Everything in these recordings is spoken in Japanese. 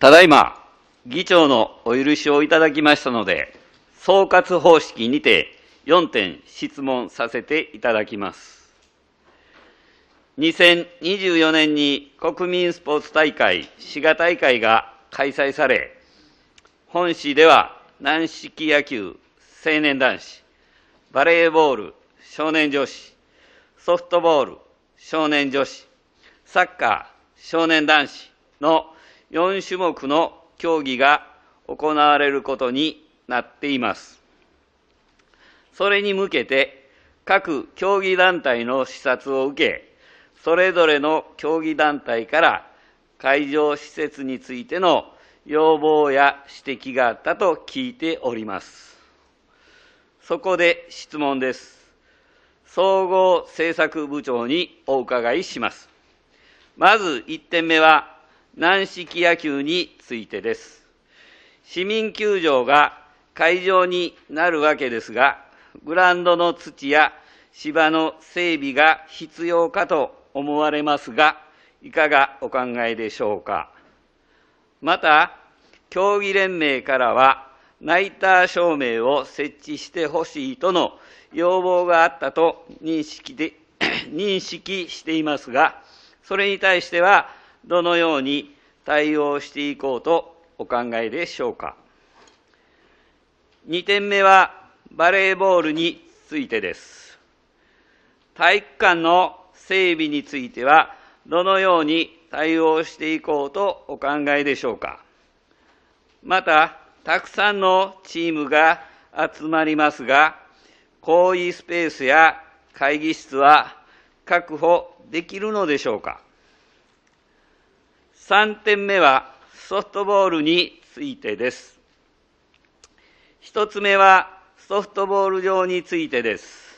ただいま、議長のお許しをいただきましたので、総括方式にて4点質問させていただきます。2024年に国民スポーツ大会滋賀大会が開催され、本市では軟式野球、青年男子、バレーボール、少年女子、ソフトボール、少年女子、サッカー、少年男子の4種目の競技が行われることになっています。それに向けて、各競技団体の視察を受け、それぞれの競技団体から会場施設についての要望や指摘があったと聞いております。そこで質問です。総合政策部長にお伺いします。まず1点目は、軟式野球についてです。市民球場が会場になるわけですが、グラウンドの土や芝の整備が必要かと思われますが、いかがお考えでしょうか。また、競技連盟からは、ナイター照明を設置してほしいとの要望があったと認識で 認識していますが、それに対しては、どのように対応していこうとお考えでしょうか。2点目はバレーボールについてです。体育館の整備についてはどのように対応していこうとお考えでしょうか。また、たくさんのチームが集まりますが、行為スペースや会議室は確保できるのでしょうか。3点目はソフトボールについてです。1つ目はソフトボール場についてです。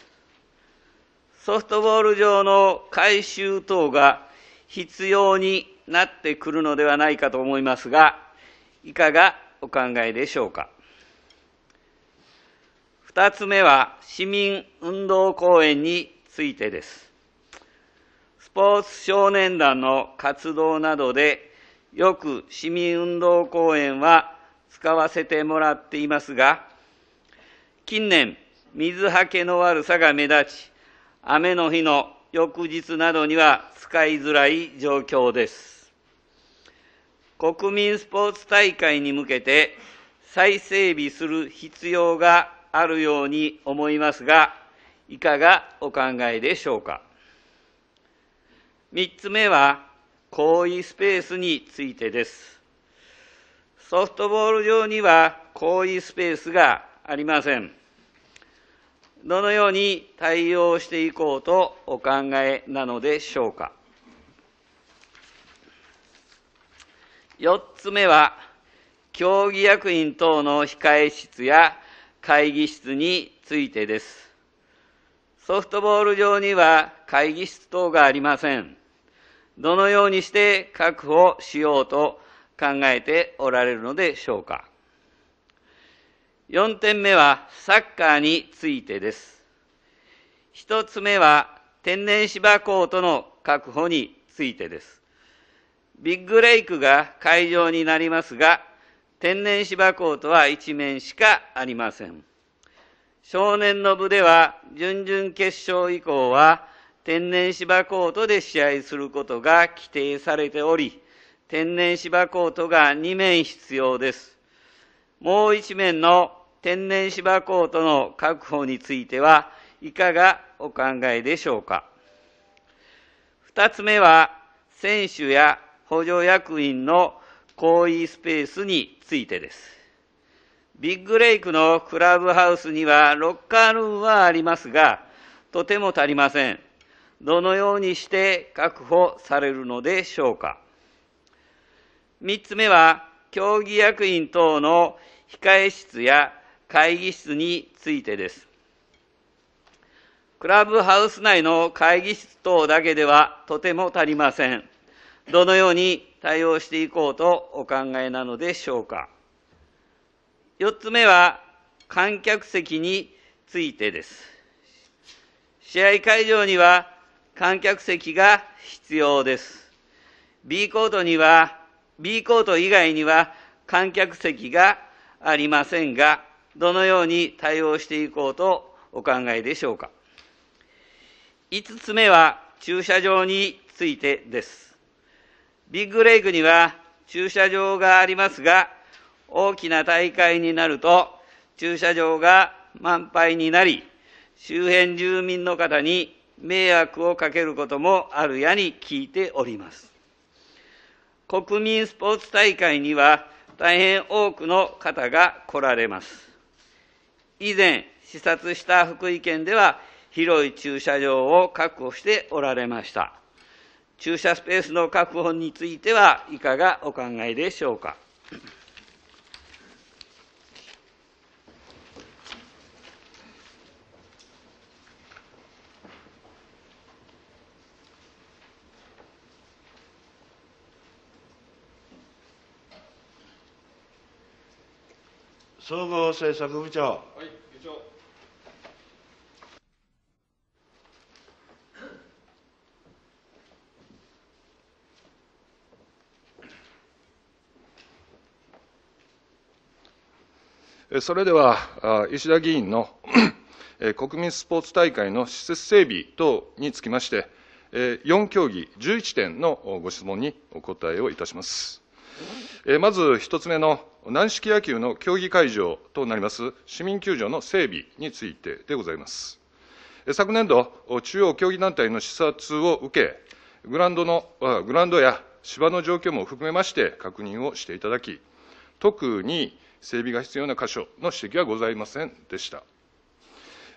ソフトボール場の改修等が必要になってくるのではないかと思いますが、いかがお考えでしょうか。2つ目は市民運動公園についてです。ポーツ少年団の活動などで、よく市民運動公園は使わせてもらっていますが、近年、水はけの悪さが目立ち、雨の日の翌日などには使いづらい状況です。国民スポーツ大会に向けて再整備する必要があるように思いますが、いかがお考えでしょうか。3つ目は、行為スペースについてです。ソフトボール上には行為スペースがありません。どのように対応していこうとお考えなのでしょうか。4つ目は、競技役員等の控え室や会議室についてです。ソフトボール上には会議室等がありません。どのようにして確保しようと考えておられるのでしょうか。4点目はサッカーについてです。1つ目は天然芝コートの確保についてです。ビッグレイクが会場になりますが、天然芝コートは1面しかありません。少年の部では準々決勝以降は天然芝コートで試合することが規定されており、天然芝コートが2面必要です。もう1面の天然芝コートの確保については、いかがお考えでしょうか。2つ目は、選手や補助役員の行為スペースについてです。ビッグレイクのクラブハウスにはロッカールームはありますが、とても足りません。どのようにして確保されるのでしょうか。3つ目は、競技役員等の控え室や会議室についてです。クラブハウス内の会議室等だけではとても足りません。どのように対応していこうとお考えなのでしょうか。4つ目は、観客席についてです。試合会場には観客席が必要です。B コートには、B コート以外には観客席がありませんが、どのように対応していこうとお考えでしょうか。5つ目は駐車場についてです。ビッグレイクには駐車場がありますが、大きな大会になると駐車場が満杯になり、周辺住民の方に迷惑をかけることもあるやに聞いております。国民スポーツ大会には大変多くの方が来られます。以前視察した福井県では広い駐車場を確保しておられました。駐車スペースの確保についてはいかがお考えでしょうか。総合政策部長。はい、部長。それでは、石田議員の国民スポーツ大会の施設整備等につきまして、4協議11点のご質問にお答えをいたします。えまず1つ目の軟式野球の競技会場となります市民球場の整備についてでございます。昨年度、中央競技団体の視察を受け、グランドのグランドや芝の状況も含めまして確認をしていただき、特に整備が必要な箇所の指摘はございませんでした。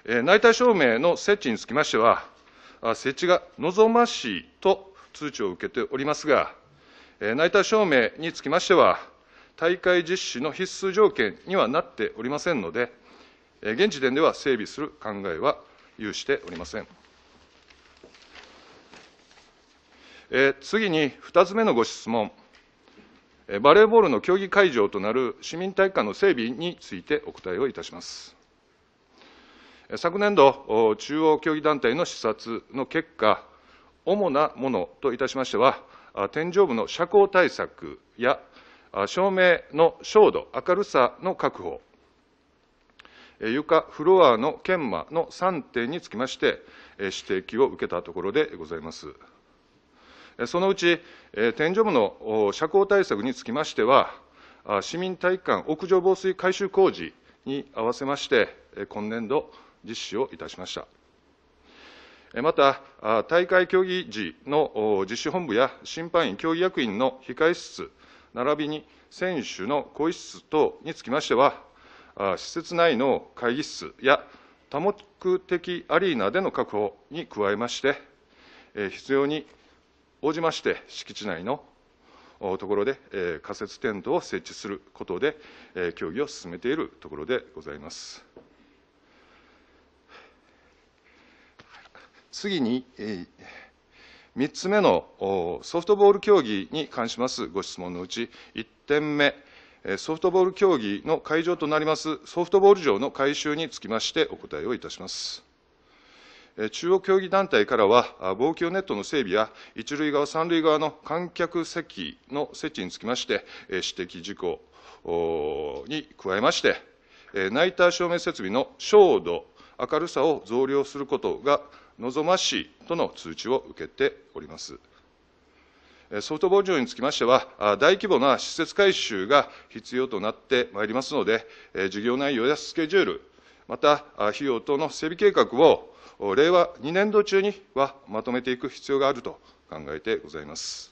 内体証明の設置につきましては、設置が望ましいと通知を受けておりますが、内田証明につきましては、大会実施の必須条件にはなっておりませんので、現時点では整備する考えは有しておりません。次に2つ目のご質問、バレーボールの競技会場となる市民体育館の整備についてお答えをいたします。昨年度、中央競技団体の視察の結果、主なものといたしましては、天井部の遮光対策や照明の照度、明るさの確保、床、フロアの研磨の3点につきまして、指摘を受けたところでございます。そのうち、天井部の遮光対策につきましては、市民体育館屋上防水改修工事に合わせまして、今年度、実施をいたしました。また、大会競技時の実施本部や審判員、競技役員の控室、並びに選手の更衣室等につきましては、施設内の会議室や多目的アリーナでの確保に加えまして、必要に応じまして、敷地内のところで仮設テントを設置することで、協議を進めているところでございます。次に、え3つ目のソフトボール競技に関しますご質問のうち、1点目、ソフトボール競技の会場となりますソフトボール場の改修につきましてお答えをいたします。中央競技団体からは、防球ネットの整備や、一塁側、三塁側の観客席の設置につきまして、指摘事項に加えまして、ナイター照明設備の照度、明るさを増量することが望ましいとの通知を受けております。ソフトボール場につきましては、大規模な施設改修が必要となってまいりますので、事業内容やスケジュール、また費用等の整備計画を令和2年度中にはまとめていく必要があると考えてございます。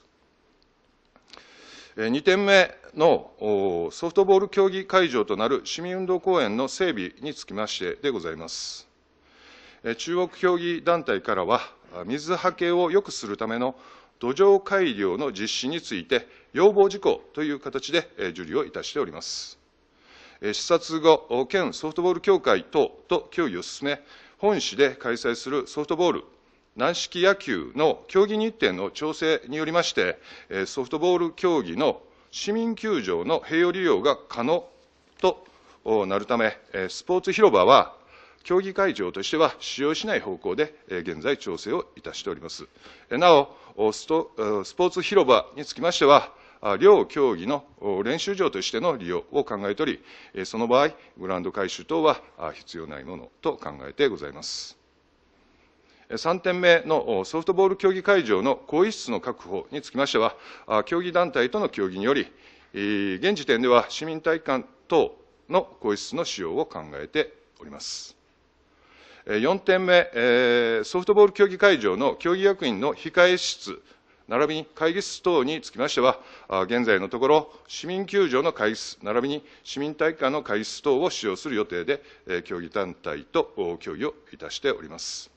2点目のソフトボール競技会場となる市民運動公園の整備につきましてでございます。中国競技団体からは、水はけを良くするための土壌改良の実施について、要望事項という形で受理をいたしております。視察後、県ソフトボール協会等と協議を進め、本市で開催するソフトボール、軟式野球の競技日程の調整によりまして、ソフトボール競技の市民球場の併用利用が可能となるため、スポーツ広場は競技会場としては使用しない方向で現在調整をいたしております。なお、スポーツ広場につきましては、両競技の練習場としての利用を考えており、その場合、グラウンド改修等は必要ないものと考えてございます。3点目のソフトボール競技会場の更衣室の確保につきましては、競技団体との協議により、現時点では市民体育館等の更衣室の使用を考えております。4点目、ソフトボール競技会場の競技役員の控え室、並びに会議室等につきましては、現在のところ、市民球場の会議室、並びに市民体育館の会議室等を使用する予定で、競技団体と協議をいたしております。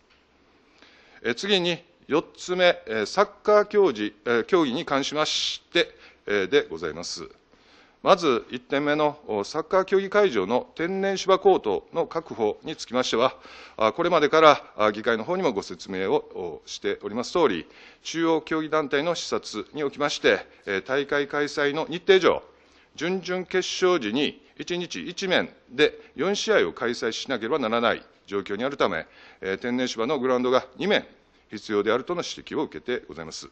次に、4つ目、サッカー競技競技に関しましてでございます。まず1点目のサッカー競技会場の天然芝コートの確保につきましては、これまでから議会の方にもご説明をしておりますとおり、中央競技団体の視察におきまして、大会開催の日程上、準々決勝時に1日1面で4試合を開催しなければならない状況にあるため、天然芝のグラウンドが2面必要であるとの指摘を受けてございます。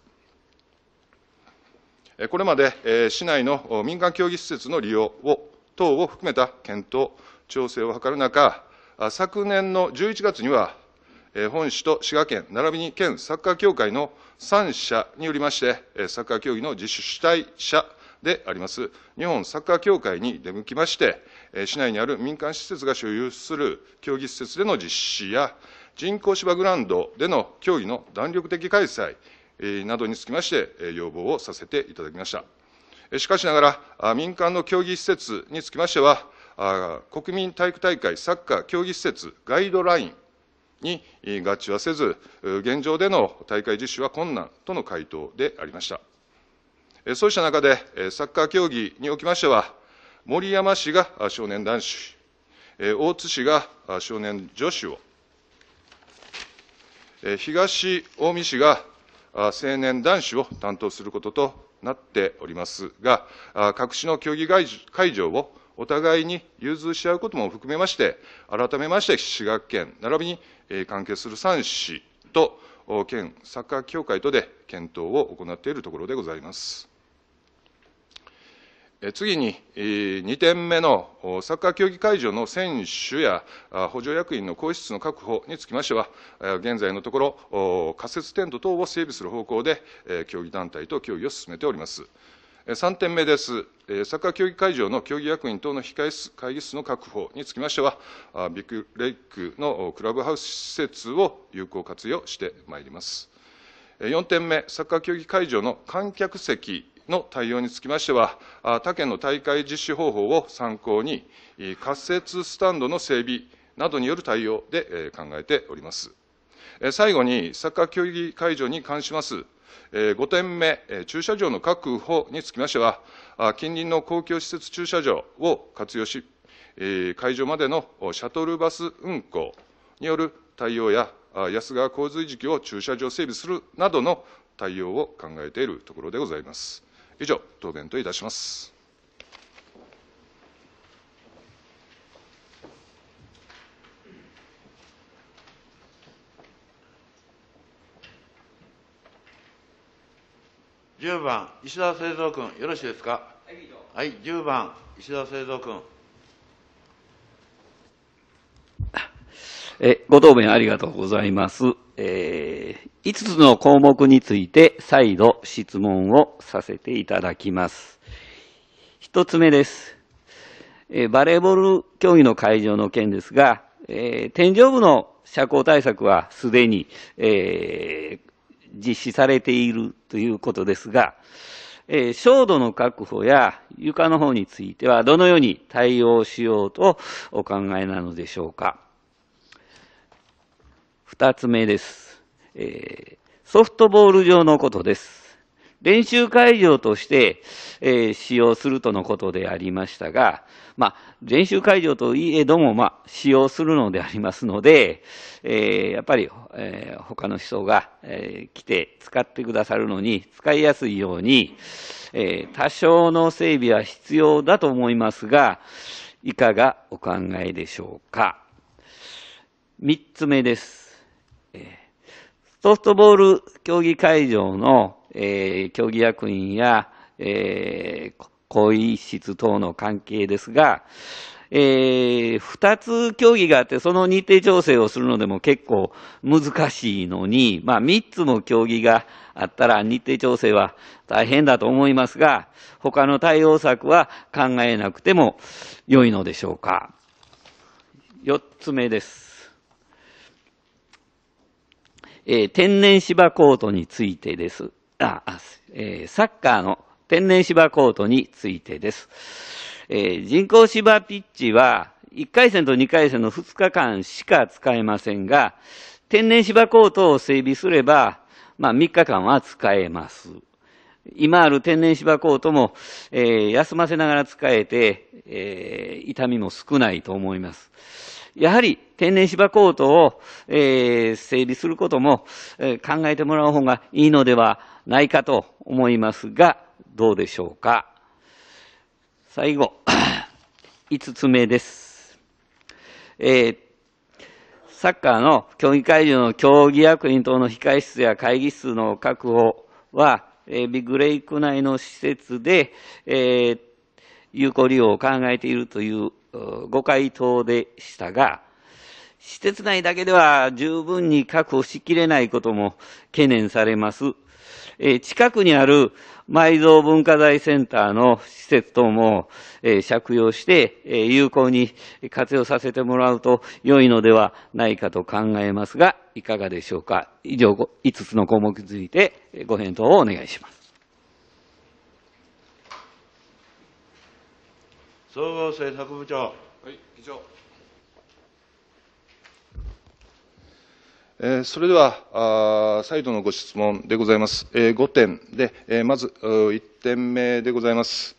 これまで市内の民間競技施設の利用を等を含めた検討、調整を図る中、昨年の11月には、本市と滋賀県、並びに県サッカー協会の3社によりまして、サッカー競技の自主主体者であります、日本サッカー協会に出向きまして、市内にある民間施設が所有する競技施設での実施や、人工芝グラウンドでの競技の弾力的開催などにつきまして要望をさせていただきましたしかしながら民間の競技施設につきましては国民体育大会サッカー競技施設ガイドラインに合致はせず現状での大会実施は困難との回答でありましたそうした中でサッカー競技におきましては森山氏が少年男子大津市が少年女子を東近江市が青年男子を担当することとなっておりますが、各種の競技会場をお互いに融通し合うことも含めまして、改めまして滋賀県並びに関係する3市と県サッカー協会とで検討を行っているところでございます。次に、2点目のサッカー競技会場の選手や補助役員の更衣室の確保につきましては、現在のところ、仮設テント等を整備する方向で、競技団体と協議を進めております。3点目です、サッカー競技会場の競技役員等の控え室会議室の確保につきましては、ビッグレイクのクラブハウス施設を有効活用してまいります。4点目、サッカー競技会場の観客席の対応につきましては、他県の大会実施方法を参考に、滑設スタンドの整備などによる対応で考えております。最後に、サッカー競技会場に関します、5点目、駐車場の確保につきましては、近隣の公共施設駐車場を活用し、会場までのシャトルバス運行による対応や、安川洪水時期を駐車場整備するなどの対応を考えているところでございます。以上答弁といたします10番石田製造君よろしいですかはい、10番、石田製造君。えご答弁ありがとうございます。えー、5つの項目について再度質問をさせていただきます。1つ目です。えバレーボール競技の会場の件ですが、えー、天井部の車高対策はすでに、えー、実施されているということですが、えー、照度の確保や床の方についてはどのように対応しようとお考えなのでしょうか。二つ目です。えー、ソフトボール場のことです。練習会場として、えー、使用するとのことでありましたが、まあ、練習会場といえども、まあ、使用するのでありますので、えー、やっぱり、えー、他の人が、え来て使ってくださるのに使いやすいように、え多少の整備は必要だと思いますが、いかがお考えでしょうか。三つ目です。ソフトボール競技会場の、えー、競技役員や、えー、更衣室等の関係ですが、えー、2つ競技があって、その日程調整をするのでも結構難しいのに、まあ、3つも競技があったら日程調整は大変だと思いますが、他の対応策は考えなくても良いのでしょうか。4つ目です。えー、天然芝コートについてです。あ、えー、サッカーの天然芝コートについてです。えー、人工芝ピッチは、1回戦と2回戦の2日間しか使えませんが、天然芝コートを整備すれば、まあ3日間は使えます。今ある天然芝コートも、えー、休ませながら使えて、えー、痛みも少ないと思います。やはり天然芝コートを、えー、整備することも、えー、考えてもらう方がいいのではないかと思いますが、どうでしょうか。最後、5 つ目です。えー、サッカーの競技会場の競技役員等の控え室や会議室の確保は、えー、ビッグレイク内の施設で、えー有効利用を考えているというご回答でしたが、施設内だけでは十分に確保しきれないことも懸念されます。えー、近くにある埋蔵文化財センターの施設等も、えー、借用して、えー、有効に活用させてもらうと良いのではないかと考えますが、いかがでしょうか。以上5つの項目についてご返答をお願いします。総合政策部長。はい、議長。それでは、再度のご質問でございます。5点で、まず1点目でございます。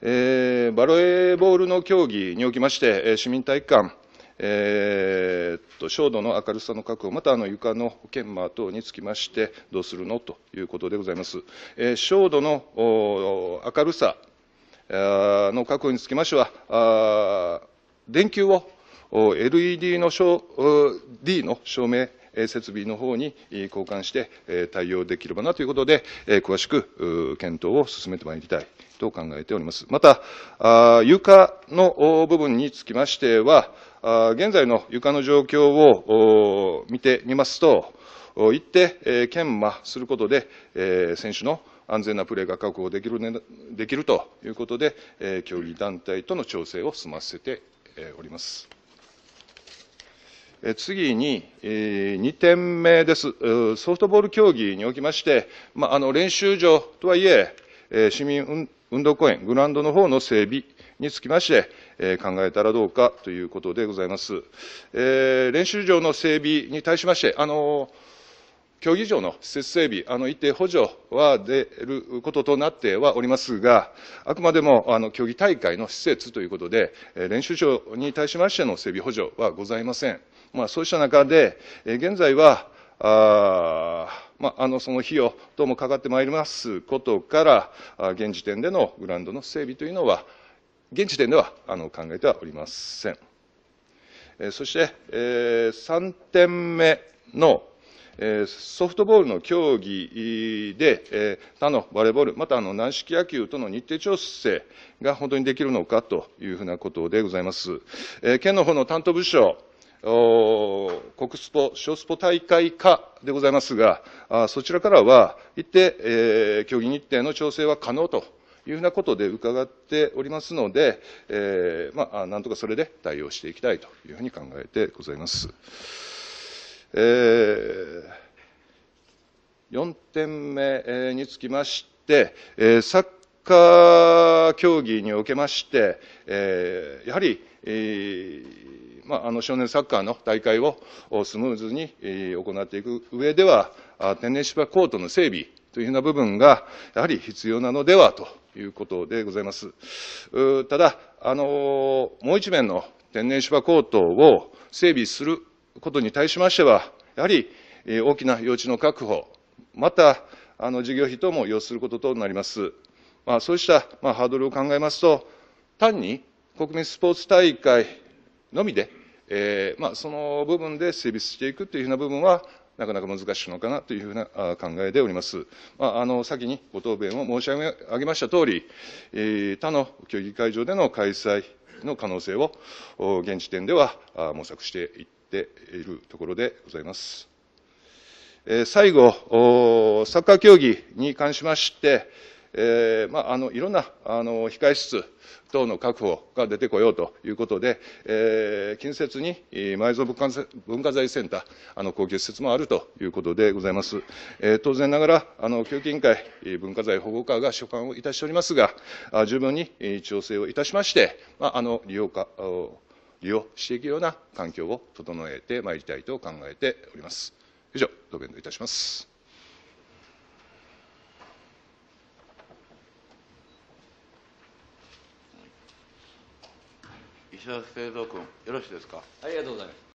バロエーボールの競技におきまして、市民体育館、えー、と照度の明るさの確保、またあの床の研磨等につきまして、どうするのということでございます。え照度の明るさの確保につきましては、電球を LED の D の照明設備の方に交換して対応できればなということで、詳しく検討を進めてまいりたいと考えております。また、床の部分につきましては、現在の床の状況を見てみますと、行って研磨することで、選手の安全なプレーが確保できる,、ね、できるということで、えー、競技団体との調整を済ませて、えー、おります。次に、2点目です。ソフトボール競技におきまして、まあ、あの練習場とはいえ、市民運動公園、グラウンドの方の整備につきまして、え考えたらどうかということでございます。え練習場の整備に対しまして、あの競技場の施設整備、あの一定補助は出ることとなってはおりますが、あくまでもあの競技大会の施設ということで、練習場に対しましての整備補助はございません。まあ、そうした中で、現在は、あまあ、あのその費用等もかかってまいりますことから、現時点でのグラウンドの整備というのは、現時点ではあの考えてはおりません。そして、え3点目のえソフトボールの競技で、え他のバレーボール、またあの軟式野球との日程調整が本当にできるのかというふうなことでございます。え県の方の担当部署、国スポ、小スポ大会課でございますが、あそちらからは、一定、え競技日程の調整は可能というふうなことで伺っておりますので、えまあ、なんとかそれで対応していきたいというふうに考えてございます。えー、4点目につきまして、えー、サッカー競技におけまして、えー、やはり、えーまあ、あの少年サッカーの大会をスムーズに行っていく上では、天然芝コートの整備というような部分が、やはり必要なのではということでございます。ただ、あのもう一面の天然芝コートを整備することに対しましては、やはり大きな用地の確保、また、あの事業費等も要することとなります。まあ、そうした、まあ、ハードルを考えますと、単に国民スポーツ大会のみで、えーまあ、その部分で成立していくというふうな部分は、なかなか難しいのかなというふうな考えでおります。まあ、あの先にご答弁を申し上げましたとおり、えー、他の競技会場での開催の可能性を現時点では模索していってっているところでございます。え最後、サッカー競技に関しまして、えー、まあ、あのいろんなあの控室等の確保が出てこようということで、えー、近接に埋蔵文化財センター、あの公共施設もあるということでございます。えー、当然ながら、あの教育委員会、文化財保護課が所管をいたしておりますが、あ十分に調整をいたしまして、まあ、あの利用化を利用していけるような環境を整えてまいりたいと考えております。以上、答弁といたします。石田製造君、よろしいですか。ありがとうございます。